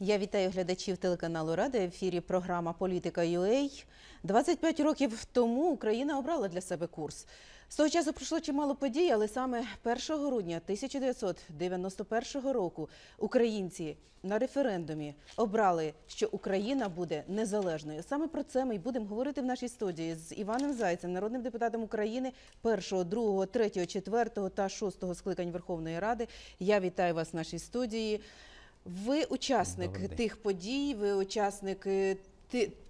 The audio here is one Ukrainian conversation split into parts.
Я вітаю глядачів телеканалу Ради в ефірі. Програма Політика UA». 25 років тому Україна обрала для себе курс. З того часу пройшло чимало подій, але саме 1 грудня 1991 року українці на референдумі обрали, що Україна буде незалежною. Саме про це ми й будемо говорити в нашій студії з Іваном Зайцем, народним депутатом України, 1, 2, 3, 4 та 6 скликань Верховної Ради. Я вітаю вас в нашій студії. Ви учасник тих подій, ви учасник е,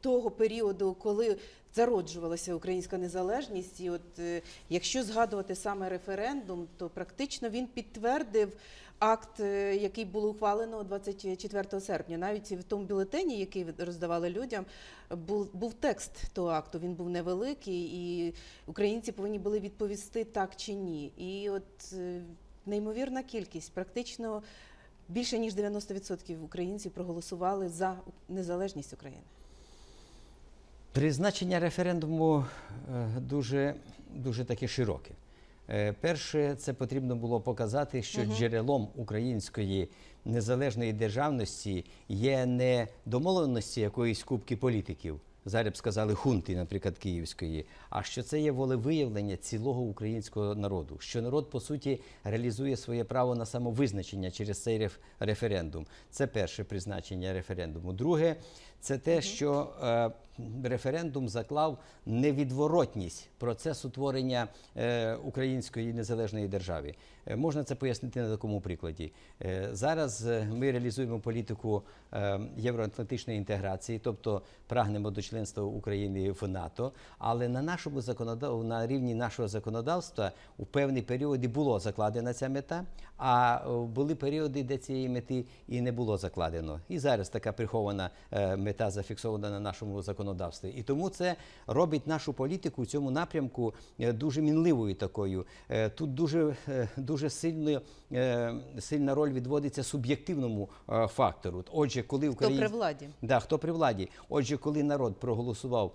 того періоду, коли зароджувалася українська незалежність, і от е, якщо згадувати саме референдум, то практично він підтвердив акт, е, який було ухвалено 24 серпня. Навіть в тому бюлетені, який роздавали людям, був, був текст того акту. Він був невеликий, і українці повинні були відповісти так чи ні. І от неймовірна кількість, практично. Більше ніж 90% українців проголосували за незалежність України. Призначення референдуму е, дуже дуже таке широке. Е, перше, це потрібно було показати, що uh джерелом української незалежної державності є не домовленості якоїсь кубки політиків. Зараз б сказали хунти, наприклад, Київської, а що це є волевиявлення цілого українського народу, що народ, по суті, реалізує своє право на самовизначення через цей референдум. Це перше призначення референдуму. Друге, це те, що е, референдум заклав невідворотність процесу творення е, Української незалежної держави. Е, можна це пояснити на такому прикладі. Е, зараз е, ми реалізуємо політику е, євроатлантичної інтеграції, тобто прагнемо до членства України в НАТО. Але на нашому законодав... на рівні нашого законодавства у певні періоди було закладена ця мета, а е, були періоди, де цієї мети і не було закладено. І зараз така прихована е, мета мета зафіксована на нашому законодавстві. І тому це робить нашу політику в цьому напрямку е, дуже мінливою такою. Е, тут дуже е, дуже сильно, сильна роль відводиться суб'єктивному фактору. Отже, коли в країні... при владі, да, хто при владі. Отже, коли народ проголосував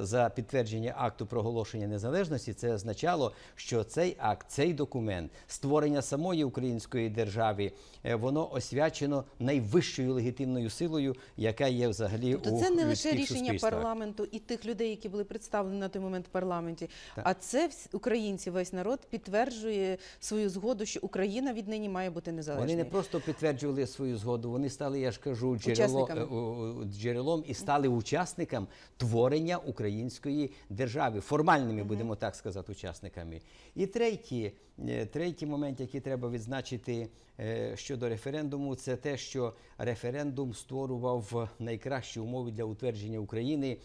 за підтвердження акту проголошення незалежності, це означало, що цей акт, цей документ, створення самої української держави, воно освячено найвищою легітимною силою, яка є в взагалі тобто у це не лише рішення суспільствах. парламенту і тих людей, які були представлені на той момент в парламенті, так. а це українці, весь народ підтверджує свою згоду, що Україна віднині має бути незалежною. Вони не просто підтверджували свою згоду, вони стали, я ж кажу, джерело, е, джерелом і стали учасниками творення української держави, формальними будемо так сказати, учасниками. І третє. Е, третій момент, який треба відзначити е, щодо референдуму, це те, що референдум створював найкращі умови для утвердження України.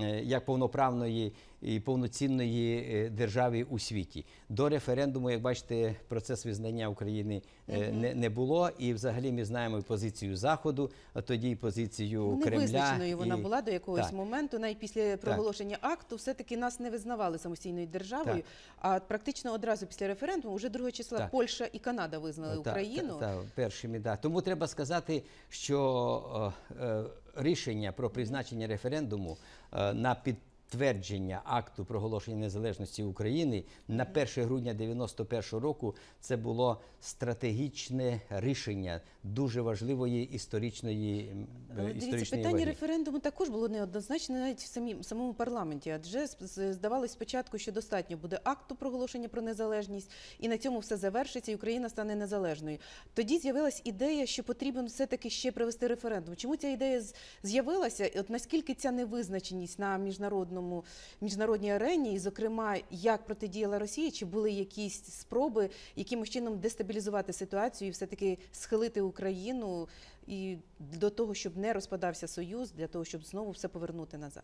Е, як повноправної і повноцінної е, держави у світі. До референдуму, як бачите, процес визнання України е, не, не було. І, взагалі, ми знаємо позицію Заходу, а тоді і позицію не ну, Кремля. Невизначеною вона і... була до якогось так. моменту. Навіть після проголошення так. акту все-таки нас не визнавали самостійною державою. Так. А практично одразу після референдуму, вже 2 числа, так. Польща і Канада визнали Україну. Так, так, так, першими, так. Тому треба сказати, що. Е, рішення про призначення референдуму е, на підтримку твердження акту проголошення незалежності України на 1 грудня 91 року це було стратегічне рішення дуже важливої історичної ну, е, історичної питання ваги. референдуму також було неоднозначно, навіть в самім самому парламенті, адже здавалось спочатку, що достатньо буде акту проголошення про незалежність, і на цьому все завершиться, і Україна стане незалежною. Тоді з'явилась ідея, що потрібно все таки ще провести референдум. Чому ця ідея з'явилася? От наскільки ця невизначеність на міжнародному міжнародному міжнародній арені, і зокрема, як протидіяла Росія, чи були якісь спроби якимось чином дестабілізувати ситуацію, і все таки схилити Україну і до того, щоб не розпадався союз, для того, щоб знову все повернути назад.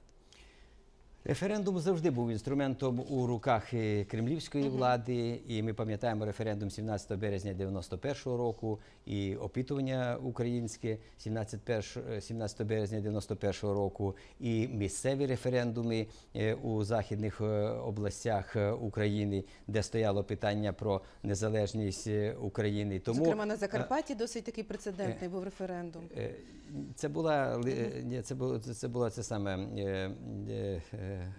Референдум завжди був інструментом у руках е, кремлівської влади, і ми пам'ятаємо референдум 17 березня 91-го року і опитування українське 17, 17 березня 91-го року, і місцеві референдуми е, у західних е, областях України, де стояло питання про незалежність України. Тому зокрема на Закарпатті досить такий прецедентний був референдум. Це була це було це була це саме. Е,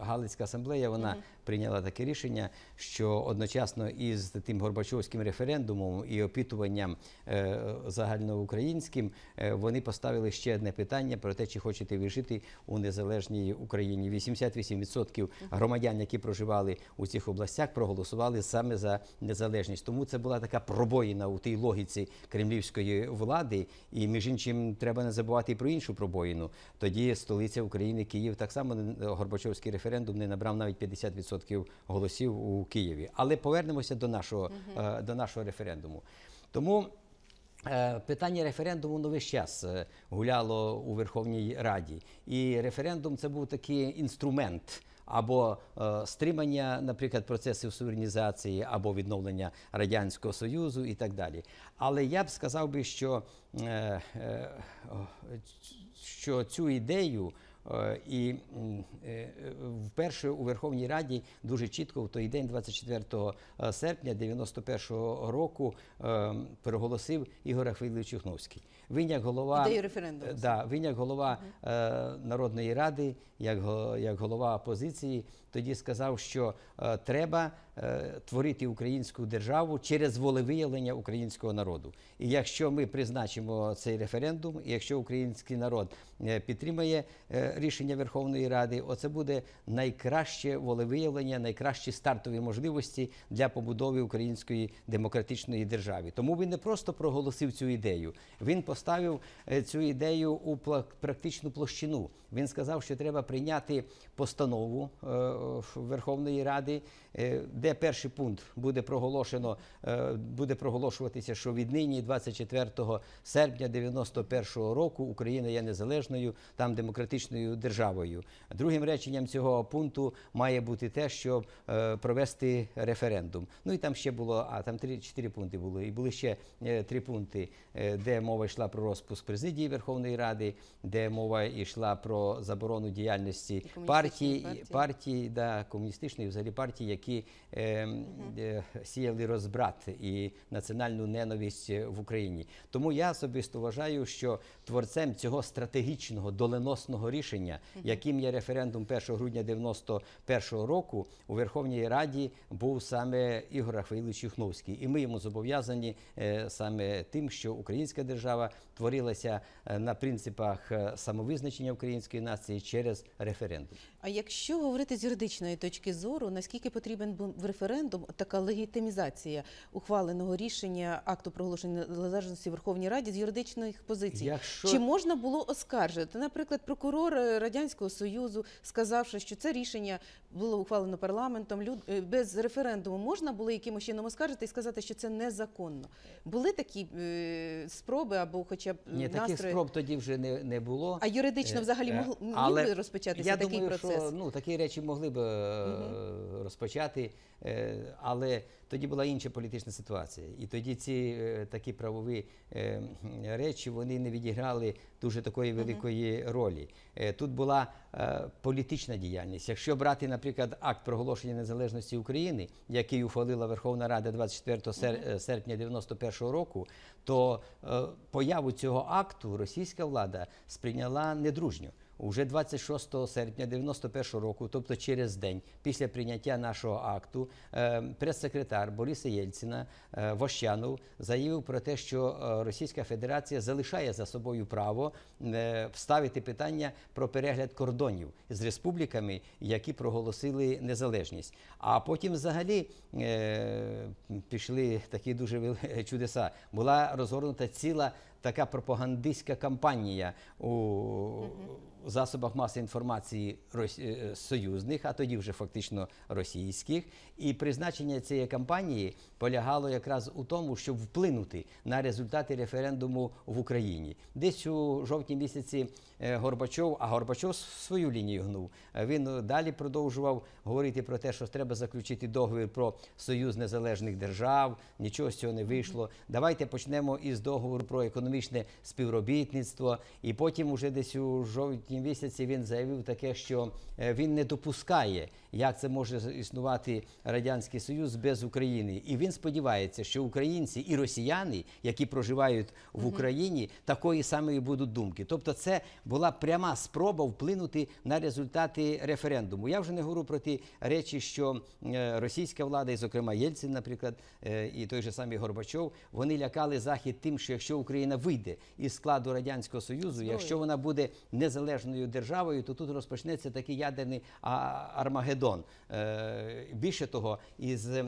Галицька асамблея вона прийняла таке рішення, що одночасно із тим Горбачовським референдумом і опитуванням е, загальноукраїнським е, вони поставили ще одне питання про те, чи хочете ви жити у незалежній Україні. 88% громадян, які проживали у цих областях, проголосували саме за незалежність. Тому це була така пробоїна у тій логіці кремлівської влади. І між іншим треба не забувати і про іншу пробоїну. Тоді столиця України Київ так само Горбачовський референдум не набрав навіть 50% голосів у Києві. Але повернемося до нашого, е, до нашого референдуму. Тому. Е, питання референдуму ну весь час е, гуляло у Верховній Раді, і референдум це був такий інструмент або е, стримання, наприклад, процесів суверенізації, або відновлення радянського союзу і так далі. Але я б сказав би, що, е, е, що цю ідею. Е, і е, вперше у Верховній Раді дуже чітко в той день, 24 е, серпня 91-го року, проголосив Ігор Ахвилович Юхновський. Він як голова да, він як голова uh Народної ради, як як голова опозиції тоді сказав, що е, треба е, творити українську державу через волевиявлення українського народу. І якщо ми призначимо цей референдум, і якщо український народ е, підтримає рішення Верховної Ради, оце буде найкраще волевиявлення, найкращі стартові можливості для побудови української демократичної держави. Тому він не просто проголосив цю ідею, він поставив цю ідею у практичну площину. Він сказав, що треба прийняти постанову е, Верховної Ради Е, де перший пункт буде проголошено, е, буде проголошуватися, що віднині 24 серпня 91-го року Україна є незалежною там демократичною державою. Другим реченням цього пункту має бути те, щоб е, провести референдум. Ну і там ще було а там 3-4 пункти були. і були ще три пункти, де мова йшла про розпуск президії Верховної Ради, де мова йшла про заборону діяльності партії партії, партії да комуністичної взагалі партії, які які е, е, сіяли розбрат і національну ненависть е, в Україні. Тому я особисто вважаю, що творцем цього стратегічного доленосного рішення, яким є референдум 1 грудня 91-го року, у Верховній Раді був саме Ігор Рафаїлович Юхновський, і ми йому зобов'язані е, саме тим, що українська держава творилася е, на принципах е, самовизначення української нації через референдум. А якщо говорити з юридичної точки зору, наскільки потрібен був референдум, така легітимізація ухваленого рішення акту проголошення незалежності Верховній Раді з юридичних позицій, якщо... чи можна було оскаржити? Наприклад, прокурор е, радянського союзу сказавши, що це рішення було ухвалено парламентом, люд... Е, без референдуму можна було якимось чином оскаржити і сказати, що це незаконно. Були такі е... спроби або, хоча б Ні, настрої? таких спроб тоді вже не не було. А юридично е, взагалі могли Але... міг розпочатися такий думаю, процес. Тобто, процес. ну такі речі могли б угу. розпочати, е, але тоді була інша політична ситуація, і тоді ці е, такі правові речі вони не відіграли дуже такої великої угу. ролі. Тут була політична діяльність. Якщо брати, наприклад, акт проголошення незалежності України, який ухвалила Верховна Рада 24 серпня 91 року, то появу цього акту російська влада сприйняла недружньо. Уже 26 серпня 91 року, тобто через день після прийняття нашого акту, е, прес-секретар Бориса Єльцина е, Вощанов заявив про те, що е, Російська Федерація залишає за собою право вставити питання про перегляд кордонів з республіками, які проголосили незалежність. А потім, взагалі, пішли такі дуже чудеса. Була розгорнута ціла така пропагандистська кампанія у засобах масової інформації е, союзних, а тоді вже фактично російських. І призначення цієї кампанії полягало якраз у тому, щоб вплинути на результати референдуму в Україні. Десь у жовтні місяці е, Горбачов, а Горбачов свою лінію гнув. Він далі продовжував говорити про те, що треба заключити договір про союз незалежних держав. Нічого з цього не вийшло. Давайте почнемо із договору про економічне співробітництво, і потім уже десь у жовтні травневому місяці він заявив таке, що е, він не допускає, як це може існувати радянський союз без України, і він сподівається, що українці і росіяни, які проживають в Україні, такої самої будуть думки. Тобто, це була пряма спроба вплинути на результати референдуму. Я вже не говорю про ті речі, що е, російська влада, і зокрема Єльцин, наприклад, е, і той же самий Горбачов, вони лякали захід тим, що якщо Україна вийде із складу радянського союзу, якщо вона буде незалежна незалежною державою, то тут розпочнеться такий ядерний Армагеддон. Е, більше того, із е,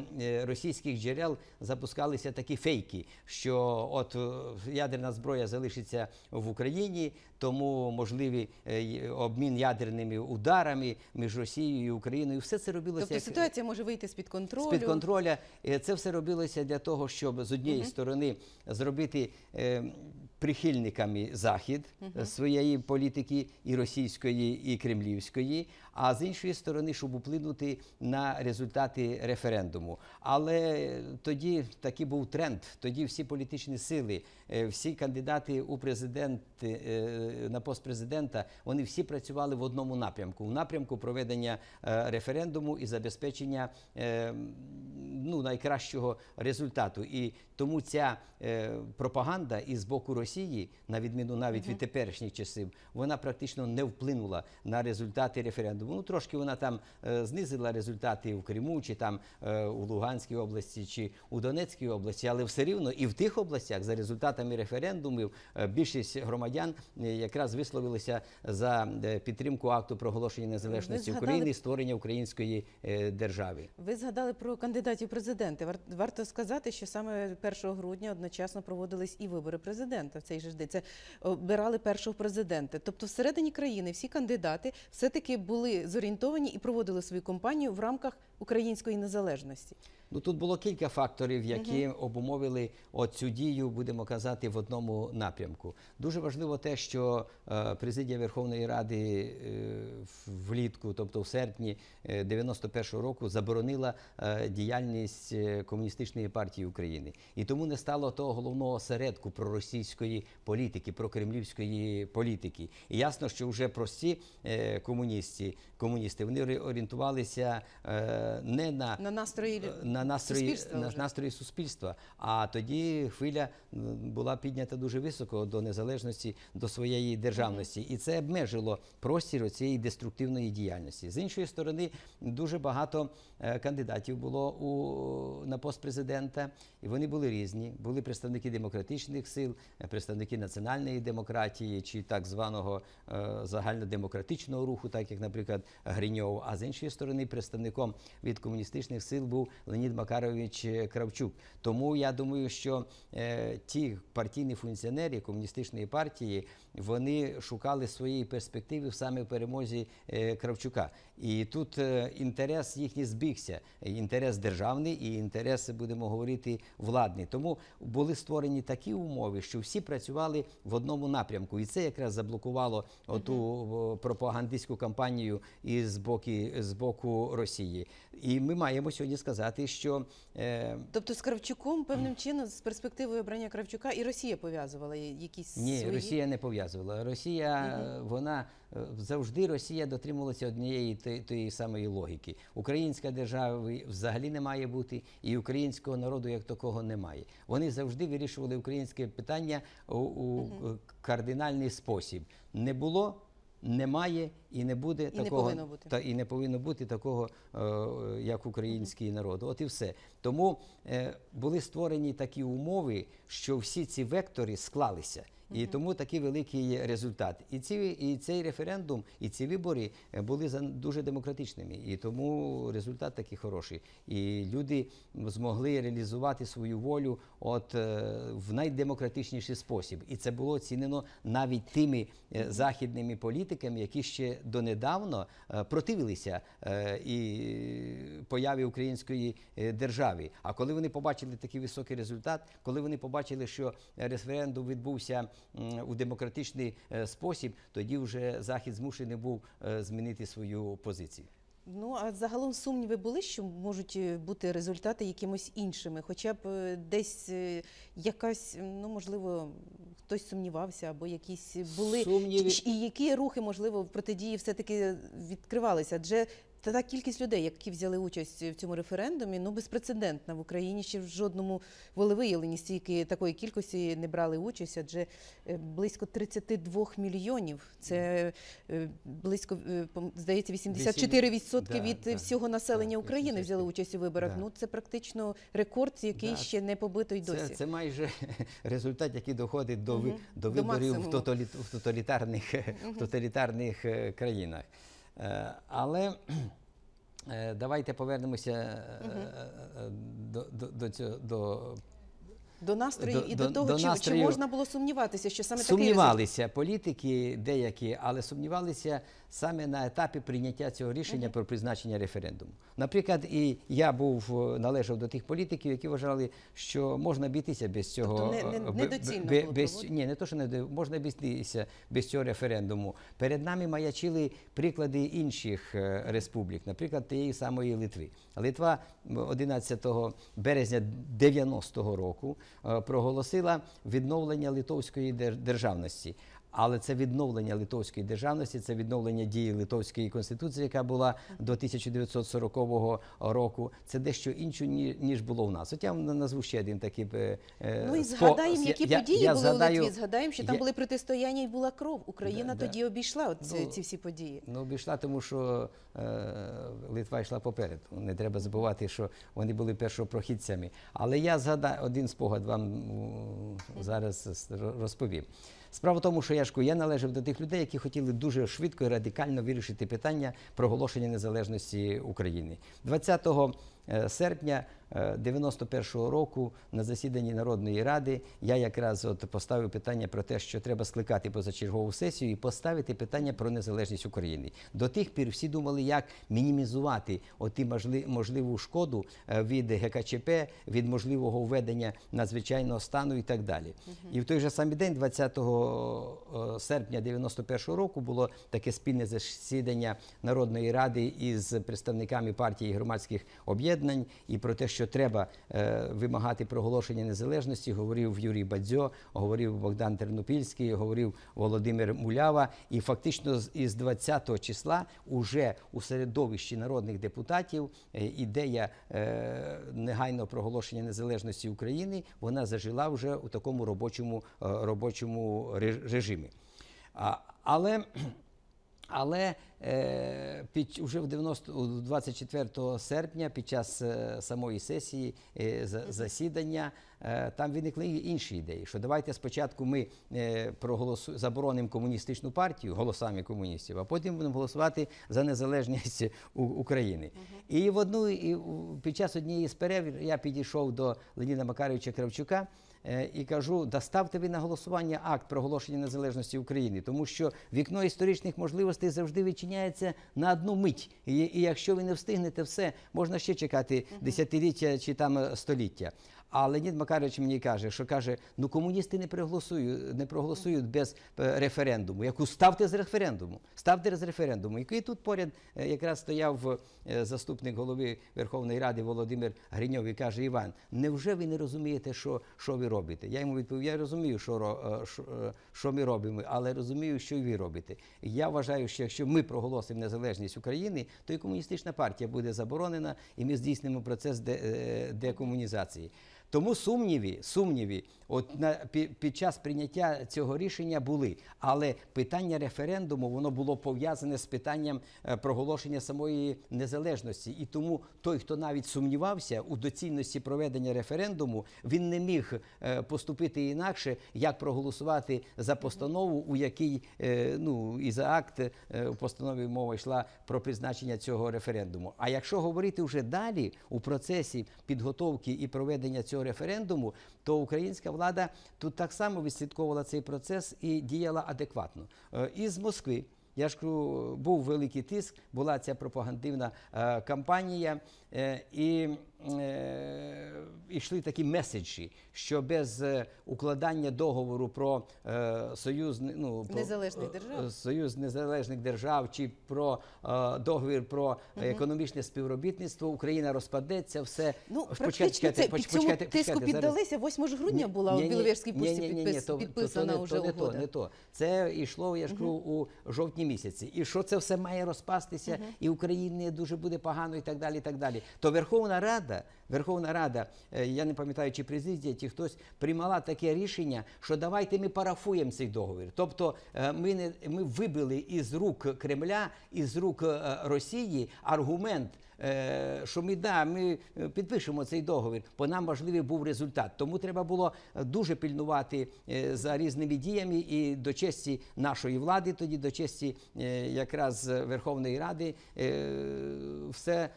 російських джерел запускалися такі фейки, що от е, ядерна зброя залишиться в Україні, тому можливі обмін ядерними ударами між Росією і Україною. Все це робилося. Тобто ситуація може вийти з під контролю. З під контроля. Це все робилося для того, щоб з однієї сторони зробити прихильниками захід своєї політики і російської, і кремлівської, а з іншої сторони, щоб вплинути на результати референдуму. Але тоді такий був тренд. Тоді всі політичні сили, е, всі кандидати у президент е, на пост президента, вони всі працювали в одному напрямку: в напрямку проведення е, референдуму і забезпечення ну найкращого результату. І тому ця пропаганда із боку Росії Росії, на відміну навіть uh від теперішніх часів, вона практично не вплинула на результати референдуму. Ну трошки вона там е, знизила результати в Криму, чи там е, у Луганській області, чи у Донецькій області, але все рівно і в тих областях за результатами референдумів е, більшість громадян е, якраз висловилися за е, підтримку акту проголошення незалежності згадали... України і створення української е, держави. Ви згадали про кандидатів президенти. Варто сказати, що саме 1 грудня одночасно проводились і вибори президента президента в цей же день. Це обирали першого президента. Тобто, всередині країни всі кандидати все таки були зорієнтовані і проводили свою кампанію в рамках української незалежності? Ну тут було кілька факторів, які угу. обумовили оцю дію, будемо казати, в одному напрямку. Дуже важливо те, що е, президія Верховної Ради е, влітку, тобто в серпні 91-го е, року, заборонила е, діяльність е, комуністичної партії України, і тому не стало того головного осередку проросійської політики, прокремлівської політики. І ясно, що вже прості е, комуністи, комуністи вони орієнтувалися. Е, не на на настрої е, на настрої суспільства, на настрої суспільства. А тоді хвиля була піднята дуже високо до незалежності, до своєї державності, і це обмежило простір цієї деструктивної діяльності. З іншої сторони, дуже багато е, кандидатів було у на пост президента, і вони були різні. Були представники демократичних сил, е, представники національної демократії чи так званого загальнодемократичного руху, так як, наприклад, Гриньов, а з іншої сторони, представником від комуністичних сил був Леонід Макарович е, Кравчук. Тому я думаю, що е, ті партійні функціонери комуністичної партії вони шукали своєї перспективи саме в перемозі е, Кравчука. І тут інтерес їхній збігся. Інтерес державний і інтерес, будемо говорити, владний. Тому були створені такі умови, що всі працювали в одному напрямку, і це якраз заблокувало оту пропагандистську кампанію із боку з боку Росії. І ми маємо сьогодні сказати, що е... тобто з Кравчуком певним чином з перспективою обрання Кравчука і Росія пов'язувала якісь ні, свої... Росія не пов'язувала. Росія угу. вона е, завжди Росія дотримувалася однієї тої, самої логіки. Українська держава взагалі не має бути, і українського народу як такого немає. Вони завжди вирішували українське питання у, у угу. кардинальний спосіб. Не було немає і не буде і такого не бути. та і не повинно бути такого, е, як український народ. От і все. Тому е, були створені такі умови, що всі ці вектори склалися. І тому такий великий результат. І ці і цей референдум, і ці вибори е, були дуже демократичними. І тому результат такий хороший. І люди змогли реалізувати свою волю от е, в найдемократичніший спосіб. І це було оцінено навіть тими е, західними політиками, які ще донедавна противилися і появі української держави. А коли вони побачили такий високий результат, коли вони побачили, що референдум відбувся у демократичний е, спосіб, тоді вже захід змушений був е, змінити свою позицію. Ну а загалом сумніви були, що можуть е, бути результати якимось іншими, хоча б десь якась, ну можливо, хтось сумнівався, або якісь були Сумніви... і які рухи можливо в протидії все таки відкривалися? Адже та та кількість людей, які взяли участь в цьому референдумі, ну безпрецедентна в Україні. Ще в жодному волевиявленні стільки такої кількості не брали участь, адже е, близько 32 мільйонів. Це е, близько е, здається 84% від всього населення України взяли участь у виборах. Ну це практично рекорд, який ще не побитий досі. Це, це майже результат, який доходить до угу. до виборів до в, тоталіт, в тоталітарних угу. в тоталітарних країнах. Е, але е, давайте повернемося угу. до, до, до, до до настрою і до, до того, до чи, настрою... чи можна було сумніватися, що саме сумнівалися такий... політики деякі, але сумнівалися саме на етапі прийняття цього рішення uh -huh. про призначення референдуму. Наприклад, і я був е, належав до тих політиків, які вважали, що можна бітися без цього тобто не, недоцільно е, без, ні, не то що не можна бітися без цього референдуму. Перед нами маячили приклади інших е, республік, наприклад, тієї самої Литви. Литва 11 березня 90-го року. Е, проголосила відновлення литовської державності але це відновлення литовської державності, це відновлення дії литовської конституції, яка була до 1940 року. Це дещо інше, ніж було в нас. От я назву ще один такий... Е, ну і згадаємо, які події були у Литві, Згадаємо, що там були протистояння і була кров. Україна тоді обійшла ці, ну, ці всі події. Ну обійшла, тому що е, Литва йшла попереду. Не треба забувати, що вони були першопрохідцями. Але я згадаю один спогад вам зараз розповім. Справа в тому, що Яшко, я належав до тих людей, які хотіли дуже швидко і радикально вирішити питання проголошення незалежності України 20 е, серпня. 91-го е, року на засіданні народної ради я якраз от поставив питання про те, що треба скликати позачергову сесію і поставити питання про незалежність України. До тих пір всі думали, як мінімізувати оті можливу шкоду е, від ГКЧП, від можливого введення надзвичайного стану і так далі. І в той же самий день, 20 е, серпня 91-го року, було таке спільне засідання народної ради із представниками партії громадських об'єднань і про те, що що треба е, вимагати проголошення незалежності, говорив Юрій Бадзьо, говорив Богдан Тернопільський, говорив Володимир Мулява. І фактично із 20-го числа уже у середовищі народних депутатів е, ідея е, негайного проголошення незалежності України вона зажила вже у такому робочому е, робочому режимі. Але але Е, під уже в 90, 24 серпня під час е, самої сесії е, засідання там виникли інші ідеї. Що давайте спочатку ми заборонимо комуністичну партію голосами комуністів, а потім будемо голосувати за незалежність України. Угу. І в одну і під час однієї з перевір я підійшов до Леніна Макаровича Кравчука. І кажу, доставте ви на голосування акт проголошення незалежності України, тому що вікно історичних можливостей завжди відчиняє міняється на одну мить. І, і якщо ви не встигнете все, можна ще чекати десятиліття чи там е, століття. А Леонід Макарович мені каже, що каже: ну комуністи не проголосують, не проголосують без е, референдуму. Яку ставте з референдуму? Ставте з референдуму. Який тут поряд е, якраз стояв е, заступник голови Верховної Ради Володимир Гриньов і каже: Іван, невже ви не розумієте, що що ви робите? Я йому відповів: я розумію, що що, що ми робимо, але розумію, що і ви робите. Я вважаю, що якщо ми проголосимо незалежність України, то і комуністична партія буде заборонена, і ми здійснимо процес декомунізації. Тому сумніви, сумніви, от на під час прийняття цього рішення були, але питання референдуму воно було пов'язане з питанням е, проголошення самої незалежності, і тому той, хто навіть сумнівався у доцільності проведення референдуму, він не міг е, поступити інакше, як проголосувати за постанову, у якій е, ну і за акт у постанові мова йшла про призначення цього референдуму. А якщо говорити вже далі у процесі підготовки і проведення цього цього референдуму, то українська влада тут так само відслідковувала цей процес і діяла адекватно е, із Москви. Я ж кажу, був великий тиск, була ця пропагандивна е, кампанія. Е, і е, йшли такі меседжі, що без е, укладання договору про союз ну, незалежних держав союз незалежних держав чи про договір про економічне співробітництво Україна розпадеться. Все ну практично це поч, під цьому почекайте, тиску піддалися. 8 грудня була ні, ні, у біловерській пусті ні, ні, підпис, ні, підписана то, то, вже то, угода. Не то, не то це йшло я ж кажу, угу. у жовтні місяці. І що це все має розпастися, угу. і Україні дуже буде погано, і так далі. І так далі то Верховна Рада, Верховна Рада, е, я не пам'ятаю, чи президія, чи хтось приймала таке рішення, що давайте ми парафуємо цей договір. Тобто е, ми не ми вибили із рук Кремля, із рук е, Росії аргумент. Е, що ми да, ми е, підпишемо цей договір, бо нам важливий був результат. Тому треба було е, дуже пильнувати за різними діями і до честі нашої влади, тоді до честі якраз Верховної Ради, все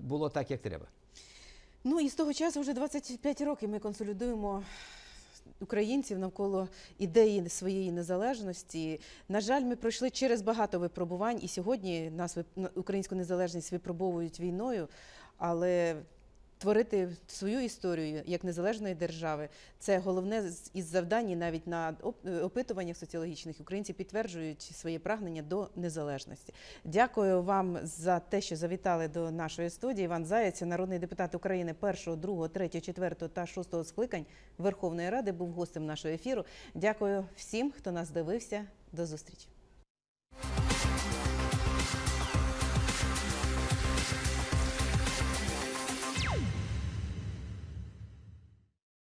було так, як треба. Ну і з того часу вже 25 років ми консолідуємо українців навколо ідеї своєї незалежності. На жаль, ми пройшли через багато випробувань, і сьогодні нас українську незалежність випробовують війною, але творити свою історію як незалежної держави. Це головне із завдань, навіть на е, опитуваннях соціологічних українці підтверджують своє прагнення до незалежності. Дякую вам за те, що завітали до нашої студії. Іван Заєць, народний депутат України першого, другого, третього, четвертого та шостого скликань Верховної Ради, був гостем нашого ефіру. Дякую всім, хто нас дивився. До зустрічі.